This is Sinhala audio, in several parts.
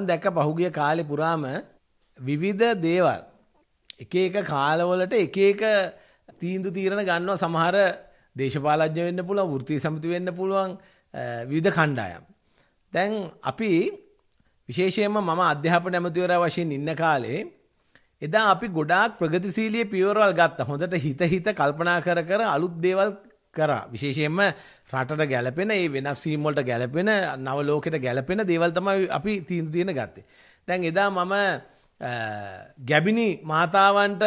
මම දැක්ක පහුගිය කාලේ පුරාම විවිධ දේවල් එක එක කාලවලට එක එක තීන්දු තීරණ ගන්නවා සමහර දේශපාලඥ වෙන්න පුළුවන් වෘත්තීය සමිති වෙන්න පුළුවන් විවිධ කණ්ඩායම්. දැන් අපි විශේෂයෙන්ම මම අධ්‍යාපන ඇමතිවරයා වශයෙන් ඉන්න කාලේ එදා අපි ගොඩාක් ප්‍රගතිශීලී පියවරවල් ගත්තා. හොඳට හිත හිත කල්පනා කර කර අලුත් දේවල් කරා. විශේෂයෙන්ම රටට ගැලපෙන ඒ වෙනස් වීම් වලට ගැලපෙන නව ලෝකෙට ගැලපෙන දේවල් තමයි අපි තීන්දුව දෙන ගත්තේ. දැන් එදා මම ගැබිනි මාතාවන්ට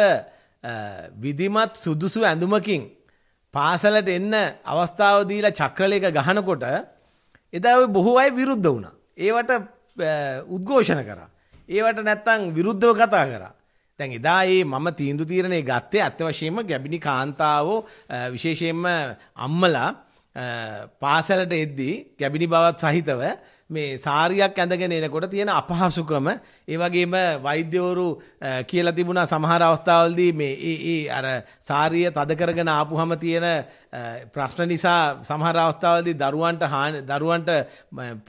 විධිමත් සුදුසු ඇඳුමකින් පාසලට එන්න අවස්ථාව දීලා චක්‍රලේඛ ගහනකොට එදා ඔය බොහෝ අය විරුද්ධ වුණා. ඒවට උද්ඝෝෂණ කරා. ඒවට නැත්තම් විරුද්ධව කතා කරා. දැන් එදා ඒ මම තීන්දුව තීරණේ ගත්තේ අත්‍ය වශයෙන්ම ගැබිනි කාන්තාවෝ විශේෂයෙන්ම අම්මලා පාසලට එද්දී ගැබිනි බවත් සහිතව මේ සාරියක් ඇඳගෙන එනකොට තියෙන අපහසුකම ඒ වගේම වෛද්‍යවරු කියලා තිබුණා සමහර අවස්ථාවලදී මේ ඒ ඒ අර සාරිය තද කරගෙන ආපුහම තියෙන ප්‍රශ්න නිසා සමහර අවස්ථාවලදී දරුවන්ට දරුවන්ට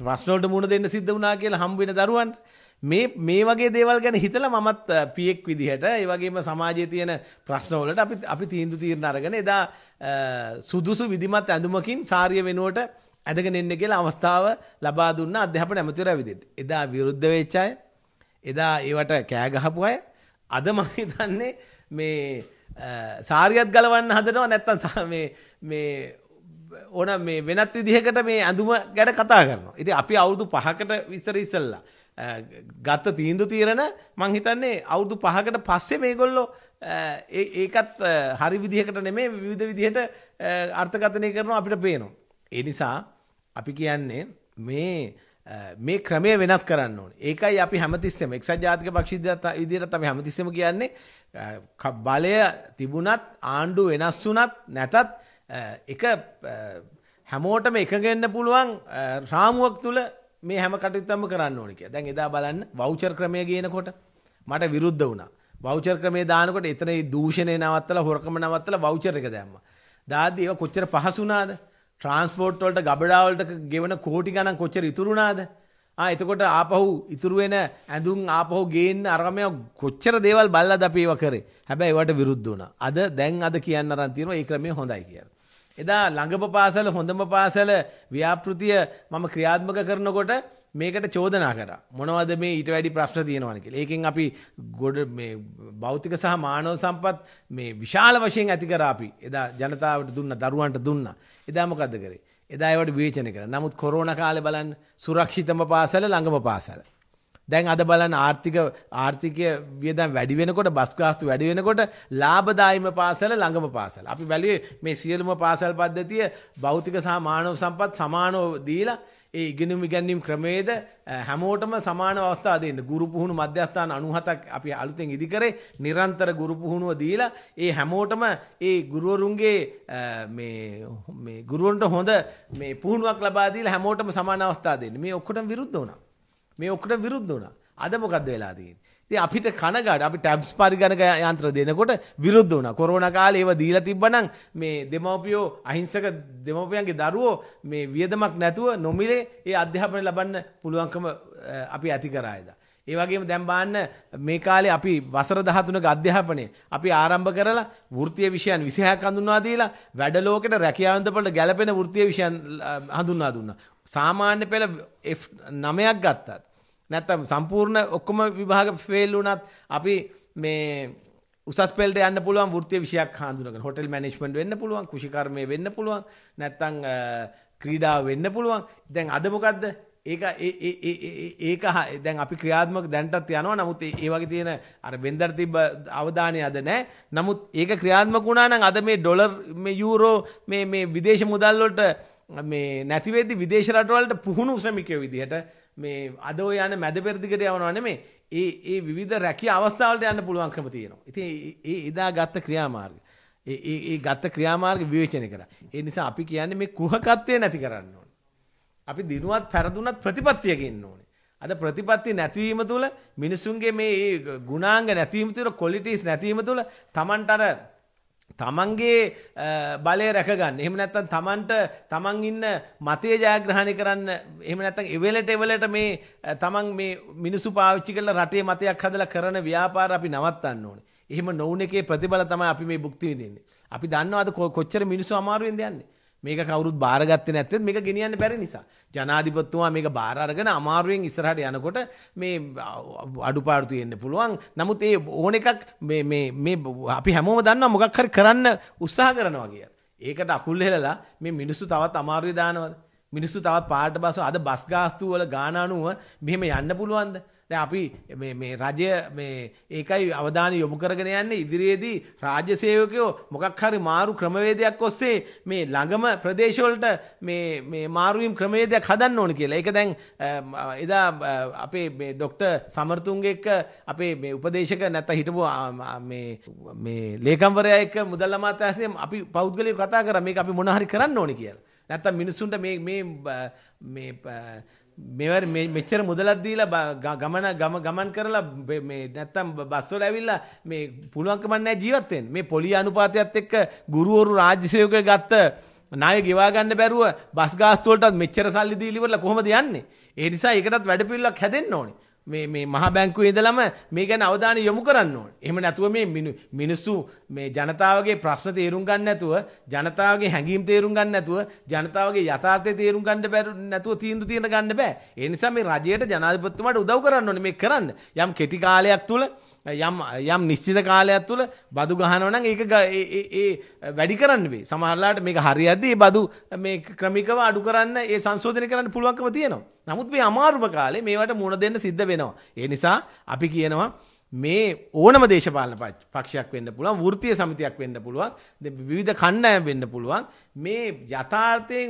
ප්‍රශ්න වලට මුහුණ දෙන්න සිද්ධ වුණා කියලා හම්බ වෙන දරුවන්ට මේ මේ වගේ දේවල් ගැන හිතලා මමත් පියෙක් විදිහට ඒ වගේම සමාජයේ තියෙන ප්‍රශ්නවලට අපි අපි තීන්දුව తీරන අරගෙන එදා සුදුසු විධිමත් ඇඳුමකින් සාරිය වෙනුවට ඇදගෙන එන්න කියලා අවස්ථාව ලබා දුන්න අධ්‍යාපන ඇමතිවරයා විදිහට. එදා විරුද්ධ වෙච්ච අය එදා ඒවට කෑ ගහපු අය අද මම හිතන්නේ මේ සාරියත් ගලවන්න හදනවා නැත්තම් මේ මේ ඕන මේ වෙනත් විදිහකට මේ ඇඳුම ගැන කතා කරනවා. ඉතින් අපි අවුරුදු 5කට විතර ඉස්සෙල්ලා ගත්ත තීන්දු තීරණ මං හිතන්නේ අවුරුදු පහකට පස්සේ මේගොල්ලෝ ඒකත් හරි විදිහකට නෙමේ විවිධ විදිහට අර්ථකථනය කරනවා අපිට පේනවා. ඒ නිසා අපි කියන්නේ මේ මේ ක්‍රමය වෙනස් කරන්න ඕන. ඒකයි අපි හැමතිස්සෙම එක්සත් ජාතික පක්ෂිදත් විදිහට අපි හැමතිස්සෙම කියන්නේ බලය තිබුණත් ආණ්ඩු වෙනස් වුණත් නැතත් එක හැමෝටම එකගෙන්න පුළුවන් රාමුවක් තුළ මේ හැම කටයුත්තම කරන්න ඕනේ කියලා. දැන් එදා බලන්න වවුචර් ක්‍රමය ගේනකොට මට විරුද්ධ වුණා. වවුචර් ක්‍රමය දානකොට එතන ඒ දූෂණය නවත්තලා හොරකම නවත්තලා වවුචර් එක දැම්මා. දාද්දී ඒක කොච්චර පහසු නාද? ට්‍රාන්ස්පෝර්ට් වලට ගබඩා වලට ගෙවන කෝටි ගණන් කොච්චර ඉතුරු නාද? ආ එතකොට ආපහු ඉතුරු වෙන ඇඳුම් ආපහු ගේන්න අරගමය කොච්චර දේවල් බල්ලාද අපි ඒව කරේ. හැබැයි ඒවට විරුද්ධ වුණා. අද දැන් අද කියන්න අරන් තියෙනවා මේ ක්‍රමය හොඳයි කියලා. එදා ළඟම පාසල හොඳම පාසල ව්‍යාපෘතිය මම ක්‍රියාත්මක කරනකොට මේකට චෝදනා කරා. මොනවද මේ ඊට වැඩි ප්‍රශ්න තියෙනවද කියලා. ඒකෙන් අපි ගොඩ මේ භෞතික සහ මානව සම්පත් මේ විශාල වශයෙන් ඇති කරා අපි. එදා ජනතාවට දුන්න දරුවන්ට දුන්න. එදා මොකද්ද කරේ? එදා ඒවට විවේචනය කරා. නමුත් කොරෝනා කාලේ බලන්න සුරක්ෂිතම පාසල ළඟම පාසල. දැන් අද බලන්න ආර්ථික ආර්ථිකය වියදම් වැඩි වෙනකොට බස් ගාස්තු වැඩි වෙනකොට ලාභදායීම පාසල ළඟම පාසල. අපි බැලුවේ මේ සියලුම පාසල් පද්ධතිය භෞතික සහ මානව සම්පත් සමානව දීලා ඒ ඉගෙනුම ඉගැන්වීම් ක්‍රමයේද හැමෝටම සමාන අවස්ථා දෙන්න. ගුරු පුහුණු මධ්‍යස්ථාන 97ක් අපි අලුතෙන් ඉදි කරේ නිරන්තර ගුරු පුහුණුව දීලා ඒ හැමෝටම ඒ ගුරුවරුන්ගේ මේ මේ ගුරුවන්ට හොඳ මේ පුහුණුවක් ලබා දීලා හැමෝටම සමාන අවස්ථා දෙන්න. මේ ඔක්කොටම විරුද්ධ වුණා. මේ ඔක්කට විරුද්ධ වුණා. අද මොකක්ද වෙලා තියෙන්නේ? ඉතින් අපිට කනගාට අපි ටැබ්ස් පරිගණක යන්ත්‍ර දෙනකොට විරුද්ධ වුණා. කොරෝනා කාලේ ඒව දීලා තිබ්බනම් මේ දෙමව්පියෝ අහිංසක දෙමව්පියන්ගේ දරුවෝ මේ වියදමක් නැතුව නොමිලේ ඒ අධ්‍යාපනය ලබන්න පුළුවන්කම අපි ඇති කරා එදා. ඒ වගේම දැන් බලන්න මේ කාලේ අපි වසර 13ක අධ්‍යාපනය අපි ආරම්භ කරලා වෘත්තීය විෂයන් 26ක් හඳුන්වා දීලා වැඩ ලෝකෙට රැකියාවන්ත වලට ගැළපෙන වෘත්තීය විෂයන් හඳුන්වා දුන්නා. සාමාන්‍ය පෙළ නමයක් ගත්තත්. නැත්තම් සම්පූර්ණ ඔක්කොම විභාග ෆේල් වුණත් අපි මේ උසස් පෙළට යන්න පුළුවන් වෘත්තීය විෂයක් හඳුනගෙන හොටෙල් මැනේජ්මන්ට් වෙන්න පුළුවන් කෘෂිකර්මය වෙන්න පුළුවන් නැත්තම් ක්‍රීඩාව වෙන්න පුළුවන් දැන් අද මොකද්ද ඒක ඒක දැන් අපි ක්‍රියාත්මක දැන්ටත් යනවා නමුත් ඒ වගේ තියෙන අර වෙන්දර තිබ්බ අවධානය අද නැහැ නමුත් ඒක ක්‍රියාත්මක වුණා නම් අද මේ ඩොලර් මේ යූරෝ මේ මේ විදේශ මුදල් වලට මේ නැතිවේදි විදේශ රටවලට පුහුණු ශ්‍රමිකය විදිහට මේ අද යන මැද පෙරදිගට යවනවන මේ ඒ ඒ විධ රැකි අවස්ථාවලට යන්න පුළුවන්කම තියෙනවා. ඉතින් ඒ එදා ගත්ත ක්‍රියාමාර්ග. ඒ ගත්ත ක්‍රියාමාර්ග විවේචනය කර. ඒ නිසා අපි කියන්නේ මේ කුහකත්වය නැති කරන්න ඕන. අපි දිනුවත් පැරදුනත් ප්‍රතිපත්තියකින්න ඕනේ. අද ප්‍රතිපත්ති නැතිවීම තුළ මිනිසුන්ගේ මේ ගුණාංග නැතිවීම තුළ කොලිටිස් නැතිවීම තුළ තමන්ට අර තමන්ගේ බලය රැකගන්න එහම නැත්තන් තමන්ට තමන් ඉන්න මතය ජයග්‍රහණය කරන්න එම නැතන් එවලට එවලට මේ තමන් මේ මිනිසු පාච්චි කල රටේ මතයක් හදල කරන ව්‍යාපාර අපි නවත්තන්න ඕන එහම නොවන එකේ ප්‍රතිබල තම අපි මේ බුක්තිවිදන්නේ අපි දන්නවාද කොච්චර මිනිසු අමාරුවෙන් දෙයන්නේ මේක කවුරුත් බාරගත්තේ නැත්නම් මේක ගෙනියන්න බැරි නිසා ජනාධිපතිතුමා මේක බාර අරගෙන අමාරුවෙන් ඉස්සරහට යනකොට මේ අඩුපාඩු තියෙන්න පුළුවන් නමුත් ඒ ඕන එකක් මේ මේ මේ අපි හැමෝම දන්නවා මොකක් හරි කරන්න උත්සාහ කරනවා කියලා ඒකට අකුල් හෙලලා මේ මිනිස්සු තවත් අමාරුවේ දානවද මිනිස්සු තවත් පාට බස් අද බස් ගාස්තු වල ගාන අනුව මෙහෙම යන්න පුළුවන්ද දැන් අපි මේ මේ රජය මේ ඒකයි අවධානය යොමු කරගෙන යන්නේ ඉදිරියේදී රාජ්‍ය සේවකයෝ මොකක් හරි මාරු ක්‍රමවේදයක් ඔස්සේ මේ ළඟම ප්‍රදේශවලට මේ මේ මාරුවීම් ක්‍රමවේදයක් හදන්න ඕන කියලා. ඒක දැන් එදා අපේ මේ ડોක්ටර් සමර්තුංග එක්ක අපේ මේ උපදේශක නැත්නම් හිටපු මේ මේ ලේකම්වරයා එක්ක මුදල් අමාත්‍යාංශයෙන් අපි පෞද්ගලිකව කතා කරා මේක අපි මොන හරි කරන්න ඕනේ කියලා. නැත්තම් මිනිසුන්ට මේ මේ මේ මෙවර මෙච්චර මුදලක් දීලා ගමන ගම ගමන් කරලා මේ නැත්තම් බස් වල ඇවිල්ලා මේ පුළුවන්කම නැහැ ජීවත් වෙන්න. මේ පොලිය අනුපාතයත් එක්ක ගුරුවරු රාජ්‍ය සේවකයෝ ගත්ත ණය ගෙවා ගන්න බැරුව බස් ගාස්තු වලටත් මෙච්චර සල්ලි දීලා ඉවරලා කොහොමද යන්නේ? ඒ නිසා ඒකටත් වැඩ පිළිවෙලක් හැදෙන්න ඕනේ. මේ මේ මහ බැංකුවේ ඉඳලම මේ ගැන අවධානය යොමු කරන්න ඕනේ. එහෙම නැතුව මේ මිනිස්සු මේ ජනතාවගේ ප්‍රශ්න තේරුම් ගන්න නැතුව, ජනතාවගේ හැඟීම් තේරුම් ගන්න නැතුව, ජනතාවගේ යථාර්ථය තේරුම් ගන්න බැරි නැතුව තීන්දුව తీන ගන්න බෑ. ඒ නිසා මේ රජයට ජනාධිපතිතුමාට උදව් කරන්න ඕනේ මේ කරන්න. යම් කෙටි කාලයක් තුල යම් යම් නිශ්චිත කාලයක් තුළ බදු ගහනවනම් ඒක ඒ වැඩි කරන්න වේ සමහරලාට මේක හරියද්දී ඒ බදු මේ ක්‍රමිකව අඩු කරන්න ඒ සංශෝධනය කරන්න පුළුවන්කම තියෙනවා. නමුත් මේ අමාරුම කාලේ මේවට මුණ දෙන්න සිද්ධ වෙනවා. ඒ නිසා අපි කියනවා මේ ඕනම දේශපාලන පක්ෂයක් වෙන්න පුළුවන් වෘත්තීය සමිතියක් වෙන්න පුළුවන් විවිධ කණ්ඩායම් වෙන්න පුළුවන් මේ යථාර්ථයෙන්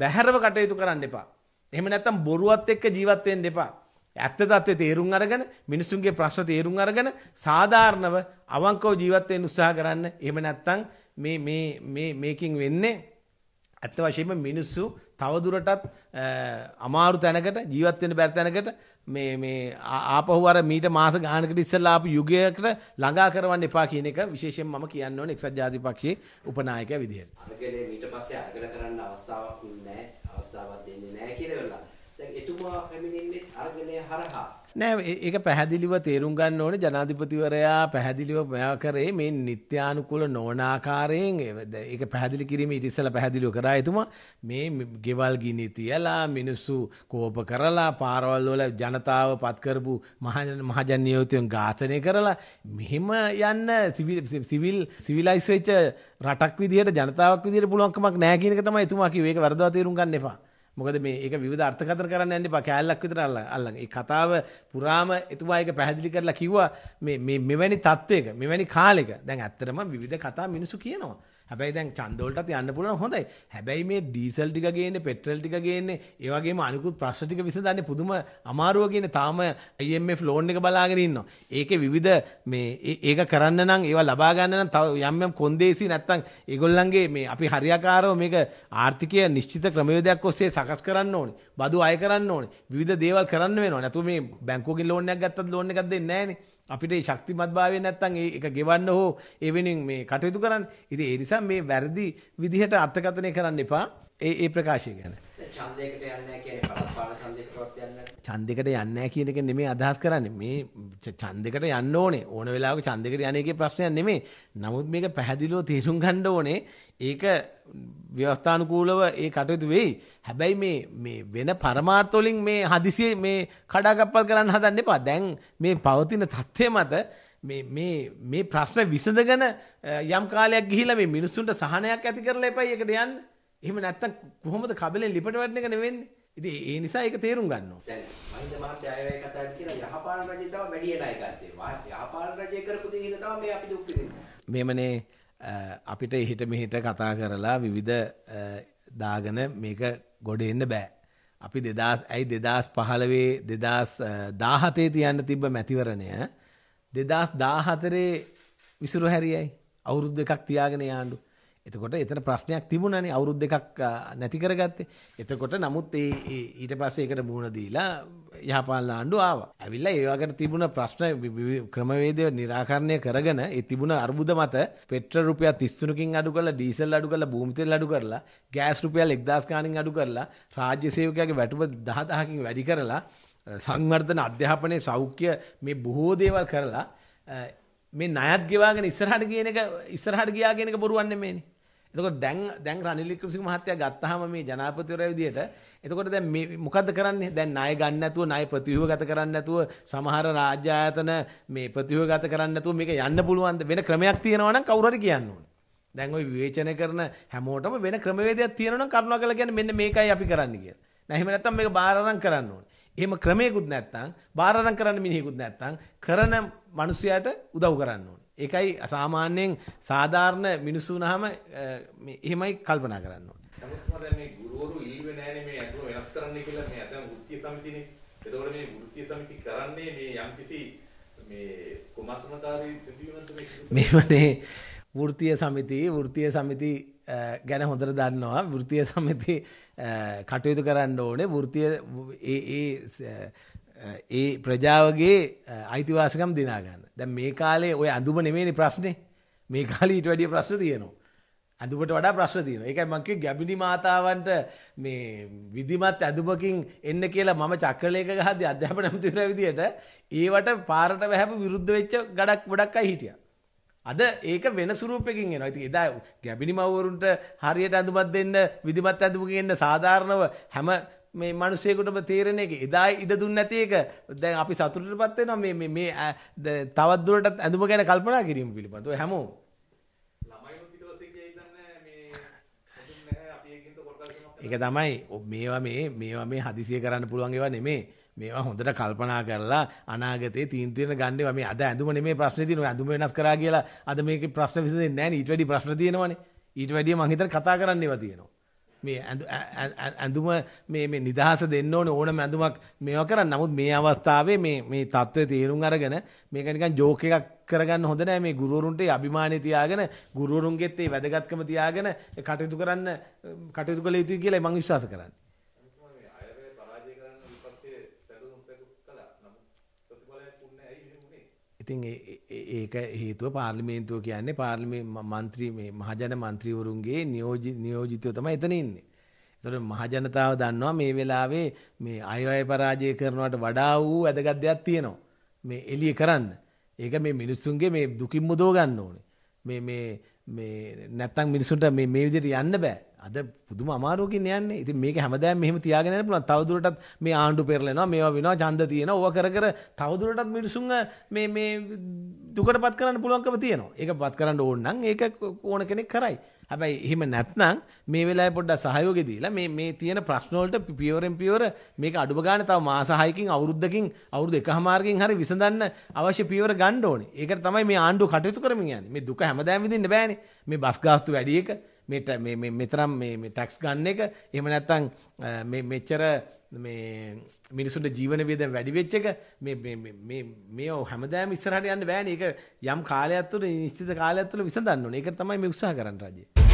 බැහැරව කටයුතු කරන්න එපා. එහෙම නැත්නම් බොරුවත් එක්ක ජීවත් වෙන්න එපා. ඇත්ත தත්ත්වයේ තේරුම් අරගෙන මිනිසුන්ගේ ප්‍රශ්න තේරුම් අරගෙන සාධාරණව අවංකව ජීවත් වෙන්න උත්සාහ කරන්න. එහෙම නැත්නම් මේ මේ මේ මේකින් වෙන්නේ ඇත්ත වශයෙන්ම මිනිස්සු තවදුරටත් අමාරු තැනකට ජීවත් වෙන්න බැරි තැනකට මේ මේ ආපහු අර මීට මාස ගානකට ඉස්සෙල්ලා ආපු යුගයකට ළඟා කරවන්න එපා කියන එක විශේෂයෙන් මම කියන්න ඕනේ එක්සත් ජාතිපක්ෂයේ උපනායකයා විදියට. අරගෙන ඊට පස්සේ අරගෙන කරන්න අවස්ථාවක් නැහැ. අවස්ථාවක් දෙන්නේ නැහැ කියලා වෙලා. දැන් එතුමා පැමිණ හරහා. නෑ ඒක පැහැදිලිව තේරුම් ගන්න ඕනේ ජනාධිපතිවරයා පැහැදිලිව මෙයා කරේ මේ නිත්‍යානුකූල නොවන ආකාරයෙන් ඒක පැහැදිලි කිරීම ඊට ඉස්සෙල්ලා පැහැදිලිව කරා එතුමා මේ ගෙවල් ගිනි තියලා මිනිස්සු කෝප කරලා පාරවල් වල ජනතාව පත් කරපු මහජන නියෝතියෙන් ඝාතනය කරලා මෙහෙම යන්න සිවිල් සිවිලයිස් වෙච්ච රටක් විදියට ජනතාවක් විදියට පුළුවන්කමක් නෑ කියන එක තමයි එතුමා කිව්වේ ඒක වරදවා තේරුම් ගන්න එපා මොකද මේ ඒක විවිධ අර්ථකථන කරන්න යන්න එපා කෑල්ලක් විතර අල්ලන්. ඒ කතාව පුරාම එතුමා ඒක පැහැදිලි කරලා කිව්වා මේ මේ මෙවැනි තත්වයක මෙවැනි කාලෙක දැන් ඇත්තටම විවිධ කතා මිනිසු කියනවා. හැබැයි දැන් චන්දෝල්ටත් යන්න පුළුවන් හොඳයි. හැබැයි මේ ඩීසල් ටික ගේන්නේ, පෙට්‍රල් ටික ගේන්නේ, ඒ වගේම අනිකුත් ප්‍රශ්න ටික විසඳන්නේ පුදුම අමාරුව කියන තාම IMF ලෝන් එක බලාගෙන ඉන්නවා. ඒකේ විවිධ මේ ඒක කරන්න නම් ඒවා ලබා ගන්න නම් තව යම් යම් කොන්දේසි නැත්තම් ඒගොල්ලන්ගේ මේ අපි හරියාකාරව මේක ආර්ථිකය නිශ්චිත ක්‍රමවේදයක් ඔස්සේ සකස් කරන්න ඕනේ. බදු අය කරන්න ඕනේ. විවිධ දේවල් කරන්න වෙනවා. නැතු මේ බැංකුවකින් ලෝන් එකක් ගත්තත් ලෝන් එකක් දෙන්නේ නැහැ නේ. අපිට මේ ශක්තිමත් භාවය නැත්තම් ඒක ගෙවන්න හෝ ඒ වෙනින් මේ කටයුතු කරන්න. ඉතින් ඒ නිසා මේ වැරදි විදිහට අර්ථකථනය කරන්න එපා. ඒ ඒ ප්‍රකාශය ගැන. ඡන්දයකට යන්නේ නැහැ කියන්නේ පාල ඡන්දයකටවත් යන්නේ ඡන්දයකට යන්නේ නැහැ කියන එක නෙමෙයි අදහස් කරන්නේ. මේ ඡන්දයකට යන්න ඕනේ. ඕන වෙලාවක ඡන්දයකට යන්නේ එකේ ප්‍රශ්නයක් නෙමෙයි. නමුත් මේක පැහැදිලිව තේරුම් ගන්න ඕනේ. ඒක ව්‍යවස්ථානුකූලව ඒ කටයුතු වෙයි. හැබැයි මේ මේ වෙන පරමාර්ථ වලින් මේ හදිසියේ මේ කඩාකප්පල් කරන්න හදන්න එපා. දැන් මේ පවතින தත්ත්වය මත මේ මේ මේ ප්‍රශ්න විසඳගෙන යම් කාලයක් ගිහිලා මේ මිනිස්සුන්ට සහනයක් ඇති කරලා එපයි එකට යන්න. එහෙම නැත්තම් කොහොමද කබලෙන් ලිපට වැටෙන එක නෙවෙන්නේ? ඉතින් ඒ නිසා ඒක තේරුම් ගන්න ඕන. දැන් මහින්ද මහත්තයා අයවැය කතා කියලා යහපාලන රජේ තව වැඩි නායකත්වය. යහපාලන රජේ කරපු දේ හින්දා තමයි අපි දුක් විඳින්නේ. මෙමනේ අපිට එහෙට මෙහෙට කතා කරලා විවිධ දාගෙන මේක ගොඩ එන්න බෑ. අපි 2000 ඇයි 2015 2017 තියන්න තිබ්බ මැතිවරණය 2014 විසුරු හැරියයි. අවුරුදු දෙකක් තියාගෙන යාඬු. එතකොට එතන ප්‍රශ්නයක් තිබුණනේ අවුරුදු දෙකක් නැති කරගත්තේ. එතකොට නමුත් ඒ ඊට පස්සේ ඒකට මුහුණ දීලා යහපාලන ආණ්ඩුව ආවා. ඇවිල්ලා ඒ වගේ තිබුණ ප්‍රශ්න ක්‍රමවේදය निराකරණය කරගෙන ඒ තිබුණ අර්බුද මත පෙට්‍රල් රුපියල් 33කින් අඩු කරලා ඩීසල් අඩු කරලා භූමි තෙල් අඩු කරලා ගෑස් රුපියල් 1000 ගාණකින් අඩු කරලා රාජ්‍ය සේවකයාගේ වැටුප 10000කින් වැඩි කරලා සංවර්ධන අධ්‍යාපනයේ සෞඛ්‍ය මේ බොහෝ දේවල් කරලා මේ ණයත් ගෙවාගෙන ඉස්සරහට ගියන එක ඉස්සරහට ගියා කියන එක බොරුවක් නෙමෙයිනේ. එතකොට දැන් දැන් රනිල් වික්‍රමසිංහ මහත්තයා ගත්තාම මේ ජනාධිපතිවරයා විදියට එතකොට දැන් මේ මොකද්ද කරන්නේ? දැන් ණය ගන්න නැතුව ණය ප්‍රතිව්‍යුහගත කරන්න නැතුව සමහර රාජ්‍ය ආයතන මේ ප්‍රතිව්‍යුහගත කරන්න නැතුව මේක යන්න පුළුවන්ද? වෙන ක්‍රමයක් තියෙනවා නම් කවුරු හරි කියන්න ඕනේ. දැන් ওই විවේචනය කරන හැමෝටම වෙන ක්‍රමවේදයක් තියෙනවා නම් කරුණාකරලා කියන්නේ මෙන්න මේකයි අපි කරන්න කියලා. නැහැ එහෙම නැත්නම් මේක බාර අරන් කරන්න ඕනේ. එහෙම ක්‍රමයකුත් නැත්නම් බාර අරන් කරන්න මිනිහෙකුත් නැත්නම් කරන මිනිසයාට උදව් කරන්න ඕනේ. ඒකයි සාමාන්‍යයෙන් සාධාරණ මිනිස්සු වුණාම එහෙමයි කල්පනා කරන්න ඕනේ. නමුත් මම මේ ගුරුවරු ඉල්ලුවේ නැහැ මේ අතුව වෙනස් කරන්න කියලා මේ අතන වෘත්තීය සමිතියනේ. ඒතකොට මේ වෘත්තීය සමිතිය කරන්නේ මේ යම්කිසි මේ කුමක්මකාරී සිදුවීමක්ද මේ මේවනේ වෘත්තීය සමිති වෘත්තීය සමිති ගැන හොඳට දන්නවා වෘත්තීය සමිති කටයුතු කරන්න ඕනේ වෘත්තීය ඒ ඒ ඒ ප්‍රජාවගේ අයිතිවාසකම් දෙනා ගන්න. දැන් මේ කාලේ ඔය අඳුම නෙමෙයිනේ ප්‍රශ්නේ. මේ කාලේ ඊට වැඩිය ප්‍රශ්න තියෙනවා. අඳුමට වඩා ප්‍රශ්න තියෙනවා. ඒකයි මම කිව්වේ ගැබිනි මාතාවන්ට මේ විධිමත් අඳුමකින් එන්න කියලා මම චක්‍රලේඛ ගහද්දී අධ්‍යාපන අමාත්‍යවරයා විදියට ඒවට පාරට වැහැපු විරුද්ධ වෙච්ච ගඩක් ගොඩක් අය හිටියා. අද ඒක වෙන සුරූපකින් එනවා. ඉතින් එදා ගැබිනි මව්වරුන්ට හරියට අඳුමක් දෙන්න විධිමත් අඳුමකින් එන්න සාධාරණව හැම මේ මිනිස්සෙකුටම තේරෙන එක එදා ඉඩ දුන්නේ නැති එක දැන් අපි සතුටටපත් වෙනවා මේ මේ මේ තවත් දුරටත් ඇඳුම ගැන කල්පනා කිරීම පිළිබඳව හැමෝම ඒක තමයි මේවා මේ මේවා මේ හදිසිය කරන්න පුළුවන් ඒවා නෙමේ මේවා හොඳට කල්පනා කරලා අනාගතේ තීන්දුව වෙන ගන්නවා මේ අද ඇඳුම නෙමේ ප්‍රශ්නේ තියෙනවා ඇඳුම වෙනස් කරා කියලා අද මේකේ ප්‍රශ්න විසඳෙන්නේ නැහැ ඊට වැඩි ප්‍රශ්න තියෙනවනේ ඊට වැඩිය මං හිතන කතා කරන්නේවා තියෙනවා මේ ඇඳුම මේ මේ නිදහස දෙන්න ඕනේ ඕනම ඇඳුමක් මේවා කරන්න. නමුත් මේ අවස්ථාවේ මේ මේ தત્ත්වය තේරුම් අරගෙන මේක නිකන් ජෝක් එකක් කරගන්න හොඳ නෑ මේ ගුරුවරුන්ට අභිමානය තියාගෙන ගුරුවරුන්ගෙත් ඒ වැදගත්කම තියාගෙන කටයුතු කරන්න කටයුතු කළ යුතුයි කියලා මම විශ්වාස කරන්නේ. ඉතින් ඒ ඒක හේතුව පාර්ලිමේන්තුව කියන්නේ පාර්ලිමේ മന്ത്രി මේ මහජන മന്ത്രിවරුන්ගේ නියෝජිතයෝ තමයි එතන ඉන්නේ. ඒතකොට මහජනතාව දන්නවා මේ වෙලාවේ මේ අයවැය පරාජය කරනවට වඩා වූ වැදගත් දෙයක් තියෙනවා. මේ එළිය කරන්න. ඒක මේ මිනිස්සුන්ගේ මේ දුකින් මුදව ගන්න ඕනේ. මේ මේ මේ නැත්තම් මිනිසුන්ට මේ මේ විදිහට යන්න බෑ. අද පුදුම අමාරුවකින් යන්නේ. ඉතින් මේක හැමදාම මෙහෙම තියාගෙන යන්න පුළුවන්. තවදුරටත් මේ ආණ්ඩු පෙරලෙනවා, මේවා වෙනවා, ඡන්ද තියෙනවා, ඕවා කර කර තවදුරටත් මිනිසුන්ව මේ මේ දුකටපත් කරන්න පුළුවන්කම තියෙනවා. ඒකපත් කරන්න ඕන නම් ඒක ඕන කෙනෙක් කරයි. හැබැයි එහෙම නැත්නම් මේ වෙලාවේ පොඩ්ඩක් සහයෝගය දීලා මේ මේ තියෙන ප්‍රශ්න වලට පියවරෙන් පියවර මේක අඩුම ගන්න තව මාස 6කින් අවුරුද්දකින් අවුරුදු එකහමාරකින් හරි විසඳන්න අවශ්‍ය පියවර ගන්න ඕනේ. ඒකට තමයි මේ ආණ්ඩුව කටයුතු කරමින් යන්නේ. මේ දුක හැමදාම විඳින්න බෑනේ. මේ බස් ගාස්තු වැඩි එක මේ මෙතරම් මේ ටැක්ස් ගන්න එක එහෙම නැත්තම් මෙච්චර මේ මිනිසුන්ට ජීවන වියදම් වැඩි වෙච්ච එක මේ මේ මේ හැමදාම ඉස්සරහට යන්න බෑනේ. ඒක යම් කාලයක් තුළ නිශ්චිත කාලයක් තුළ විසඳන්න ඕනේ. ඒක තමයි මේ උත්සාහ කරන්නේ රජේ.